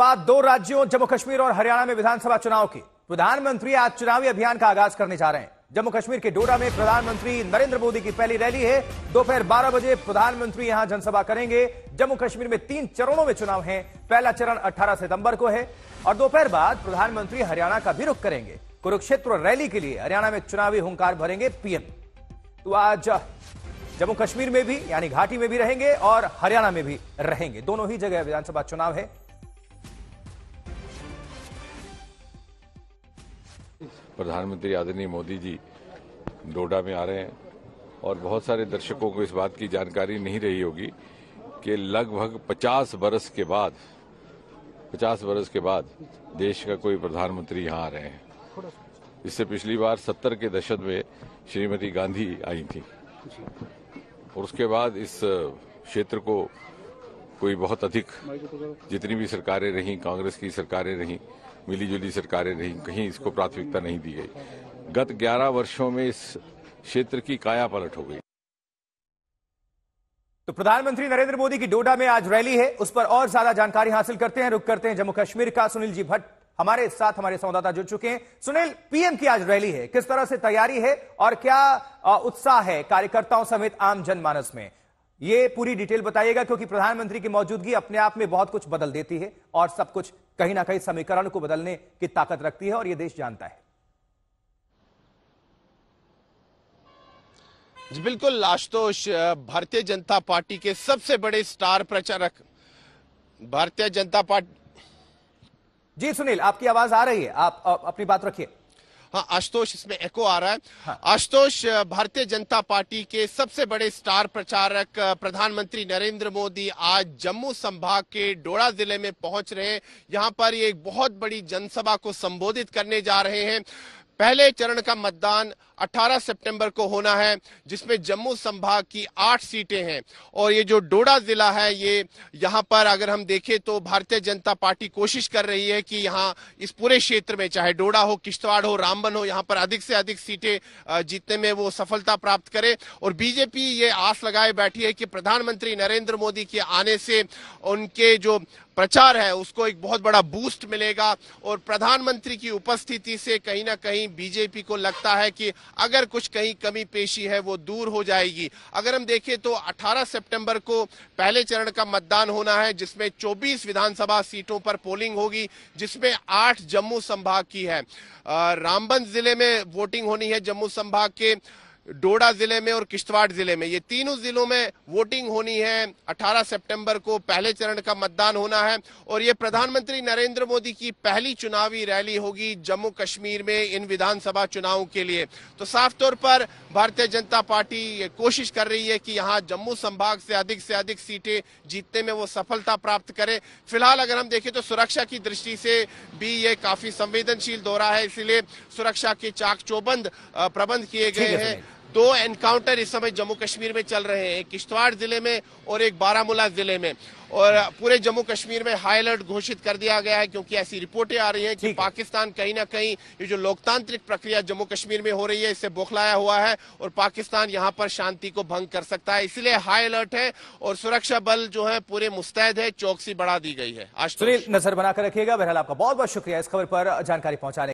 बात दो राज्यों जम्मू कश्मीर और हरियाणा में विधानसभा चुनाव की प्रधानमंत्री आज चुनावी अभियान का आगाज करने जा रहे हैं जम्मू कश्मीर के डोडा में प्रधानमंत्री नरेंद्र मोदी की पहली रैली है दोपहर 12 बजे प्रधानमंत्री यहां जनसभा करेंगे जम्मू कश्मीर में तीन चरणों में चुनाव है पहला चरण 18 सितंबर को है और दोपहर बाद प्रधानमंत्री हरियाणा का भी रुख करेंगे कुरुक्षेत्र रैली के लिए हरियाणा में चुनावी हुंकार भरेंगे पीएम तो आज जम्मू कश्मीर में भी यानी घाटी में भी रहेंगे और हरियाणा में भी रहेंगे दोनों ही जगह विधानसभा चुनाव है प्रधानमंत्री आदरणीय मोदी जी डोडा में आ रहे हैं और बहुत सारे दर्शकों को इस बात की जानकारी नहीं रही होगी कि लगभग 50 बरस के बाद 50 बरस के बाद देश का कोई प्रधानमंत्री यहाँ आ रहे हैं इससे पिछली बार 70 के दशक में श्रीमती गांधी आई थी और उसके बाद इस क्षेत्र को कोई बहुत अधिक जितनी भी सरकारें रहीं कांग्रेस की सरकारें रहीं मिलीजुली सरकारें रही कहीं इसको प्राथमिकता नहीं दी गई गत 11 वर्षों में इस क्षेत्र की काया पलट हो गई तो प्रधानमंत्री नरेंद्र मोदी की डोडा में आज रैली है उस पर और ज्यादा जानकारी हासिल करते हैं रुक करते हैं जम्मू कश्मीर का सुनील जी भट्ट हमारे साथ हमारे संवाददाता जुड़ चुके हैं सुनील पीएम की आज रैली है किस तरह से तैयारी है और क्या उत्साह है कार्यकर्ताओं समेत आम जनमानस में ये पूरी डिटेल बताइएगा क्योंकि प्रधानमंत्री की मौजूदगी अपने आप में बहुत कुछ बदल देती है और सब कुछ कहीं ना कहीं समीकरण को बदलने की ताकत रखती है और यह देश जानता है जी बिल्कुल आशुतोष भारतीय जनता पार्टी के सबसे बड़े स्टार प्रचारक भारतीय जनता पार्टी जी सुनील आपकी आवाज आ रही है आप अपनी बात रखिए हाँ आशुतोष इसमें एको आ रहा है हाँ। आशुतोष भारतीय जनता पार्टी के सबसे बड़े स्टार प्रचारक प्रधानमंत्री नरेंद्र मोदी आज जम्मू संभाग के डोड़ा जिले में पहुंच रहे हैं यहाँ पर ये एक बहुत बड़ी जनसभा को संबोधित करने जा रहे हैं पहले चरण का मतदान 18 सितंबर को होना है जिसमें जम्मू संभाग की आठ सीटें हैं और ये जो डोडा जिला है ये यहाँ पर अगर हम देखें तो भारतीय जनता पार्टी कोशिश कर रही है कि यहाँ इस पूरे क्षेत्र में चाहे डोडा हो किश्तवाड़ हो रामबन हो यहाँ पर अधिक से अधिक सीटें जीतने में वो सफलता प्राप्त करे और बीजेपी ये आस लगाए बैठी है कि प्रधानमंत्री नरेंद्र मोदी के आने से उनके जो प्रचार है उसको एक बहुत बड़ा बूस्ट मिलेगा और प्रधानमंत्री की उपस्थिति से कहीं ना कहीं बीजेपी को लगता है कि अगर कुछ कहीं कमी पेशी है वो दूर हो जाएगी अगर हम देखें तो 18 सितंबर को पहले चरण का मतदान होना है जिसमें 24 विधानसभा सीटों पर पोलिंग होगी जिसमें आठ जम्मू संभाग की है रामबन जिले में वोटिंग होनी है जम्मू संभाग के डोडा जिले में और किश्तवाड़ जिले में ये तीनों जिलों में वोटिंग होनी है 18 सितंबर को पहले चरण का मतदान होना है और ये प्रधानमंत्री नरेंद्र मोदी की पहली चुनावी रैली होगी जम्मू कश्मीर में इन विधानसभा चुनावों के लिए तो साफ तौर पर भारतीय जनता पार्टी कोशिश कर रही है कि यहाँ जम्मू संभाग से अधिक से अधिक सीटें जीतने में वो सफलता प्राप्त करे फिलहाल अगर हम देखें तो सुरक्षा की दृष्टि से भी ये काफी संवेदनशील दौरा है इसलिए सुरक्षा के चाक चौबंद प्रबंध किए गए हैं दो एनकाउंटर इस समय जम्मू कश्मीर में चल रहे हैं किश्तवाड़ जिले में और एक बारामूला जिले में और पूरे जम्मू कश्मीर में हाई अलर्ट घोषित कर दिया गया है क्योंकि ऐसी रिपोर्टें आ रही हैं कि पाकिस्तान कहीं ना कहीं ये जो लोकतांत्रिक प्रक्रिया जम्मू कश्मीर में हो रही है इससे बौखलाया हुआ है और पाकिस्तान यहाँ पर शांति को भंग कर सकता है इसलिए हाई अलर्ट है और सुरक्षा बल जो है पूरे मुस्तैद है चौकसी बढ़ा दी गई है आज नजर बनाकर रखिएगा बहरहाल आपका बहुत बहुत शुक्रिया इस खबर पर जानकारी पहुंचाने